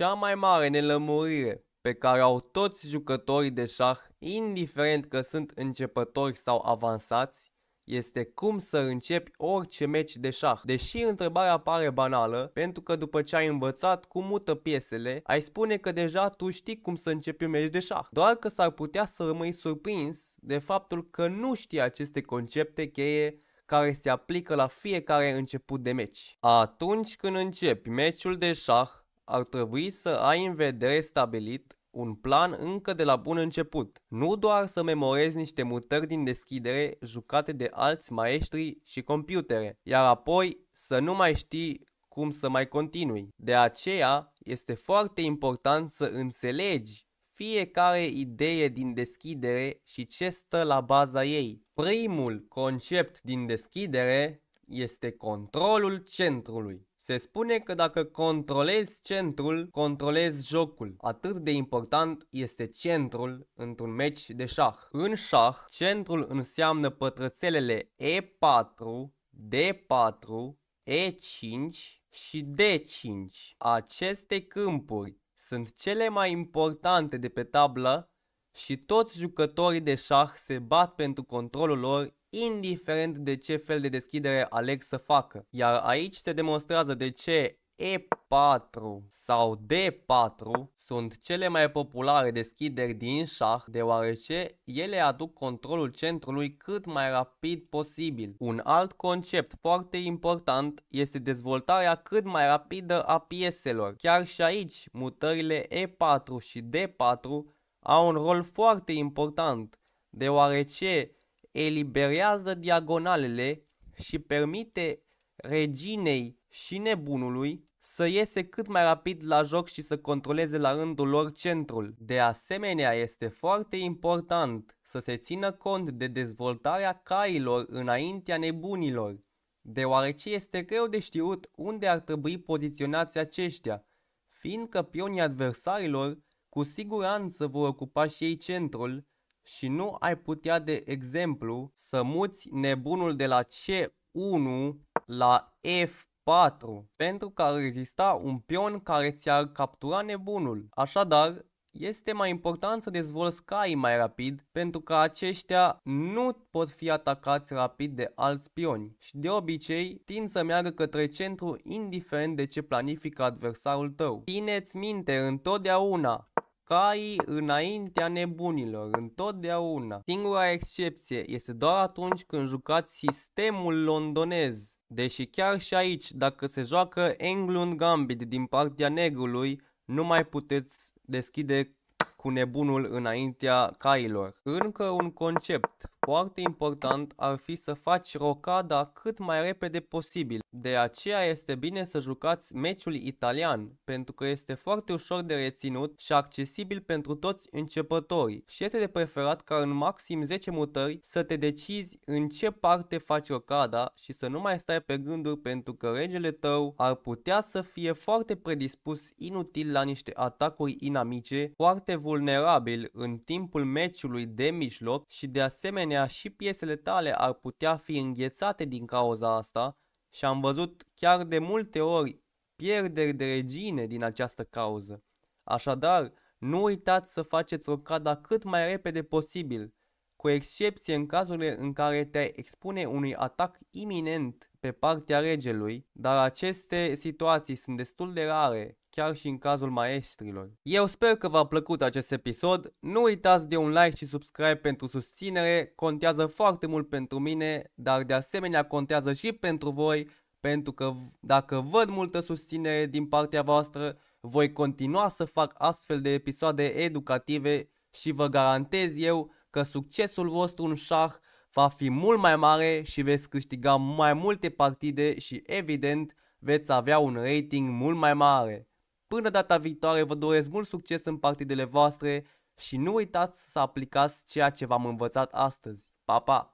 cea mai mare nelămurire pe care au toți jucătorii de șah, indiferent că sunt începători sau avansați, este cum să începi orice meci de șah. Deși întrebarea pare banală, pentru că după ce ai învățat cum mută piesele, ai spune că deja tu știi cum să începi un meci de șah. Doar că s-ar putea să rămâi surprins de faptul că nu știi aceste concepte cheie care se aplică la fiecare început de meci. Atunci când începi meciul de șah, ar trebui să ai în vedere stabilit un plan încă de la bun început, nu doar să memorezi niște mutări din deschidere jucate de alți maestri și computere, iar apoi să nu mai știi cum să mai continui. De aceea, este foarte important să înțelegi fiecare idee din deschidere și ce stă la baza ei. Primul concept din deschidere este controlul centrului. Se spune că dacă controlezi centrul, controlezi jocul. Atât de important este centrul într-un meci de șah. În șah, centrul înseamnă pătrățelele E4, D4, E5 și D5. Aceste câmpuri sunt cele mai importante de pe tablă și toți jucătorii de șah se bat pentru controlul lor indiferent de ce fel de deschidere aleg să facă. Iar aici se demonstrează de ce E4 sau D4 sunt cele mai populare deschideri din șah deoarece ele aduc controlul centrului cât mai rapid posibil. Un alt concept foarte important este dezvoltarea cât mai rapidă a pieselor. Chiar și aici, mutările E4 și D4 au un rol foarte important deoarece eliberează diagonalele și permite reginei și nebunului să iese cât mai rapid la joc și să controleze la rândul lor centrul. De asemenea, este foarte important să se țină cont de dezvoltarea cailor înaintea nebunilor, deoarece este greu de știut unde ar trebui poziționați aceștia, fiindcă pionii adversarilor cu siguranță vor ocupa și ei centrul și nu ai putea, de exemplu, să muți nebunul de la C1 la F 4, pentru că ar exista un pion care ți-ar captura nebunul. Așadar, este mai important să dezvolți caii mai rapid pentru că aceștia nu pot fi atacați rapid de alți pioni și de obicei tind să meargă către centru indiferent de ce planifică adversarul tău. Tineți minte întotdeauna cai înaintea nebunilor, întotdeauna. Singura excepție este doar atunci când jucați sistemul londonez. Deși chiar și aici, dacă se joacă England Gambit din partea negrului, nu mai puteți deschide cu nebunul înaintea cailor. Încă un concept foarte important ar fi să faci rocada cât mai repede posibil. De aceea este bine să jucați meciul italian, pentru că este foarte ușor de reținut și accesibil pentru toți începătorii și este de preferat ca în maxim 10 mutări să te decizi în ce parte faci rocada și să nu mai stai pe gânduri pentru că regele tău ar putea să fie foarte predispus inutil la niște atacuri inamice, foarte vulnerabil în timpul meciului de mijloc și de asemenea asemenea, și piesele tale ar putea fi înghețate din cauza asta și am văzut chiar de multe ori pierderi de regine din această cauză. Așadar, nu uitați să faceți rocada cât mai repede posibil – cu excepție în cazurile în care te expune unui atac iminent pe partea regelui, dar aceste situații sunt destul de rare, chiar și în cazul maestrilor. Eu sper că v-a plăcut acest episod, nu uitați de un like și subscribe pentru susținere, contează foarte mult pentru mine, dar de asemenea contează și pentru voi, pentru că dacă văd multă susținere din partea voastră, voi continua să fac astfel de episoade educative și vă garantez eu că succesul vostru în șah va fi mult mai mare și veți câștiga mai multe partide și evident veți avea un rating mult mai mare. Până data viitoare vă doresc mult succes în partidele voastre și nu uitați să aplicați ceea ce v-am învățat astăzi. Pa, pa!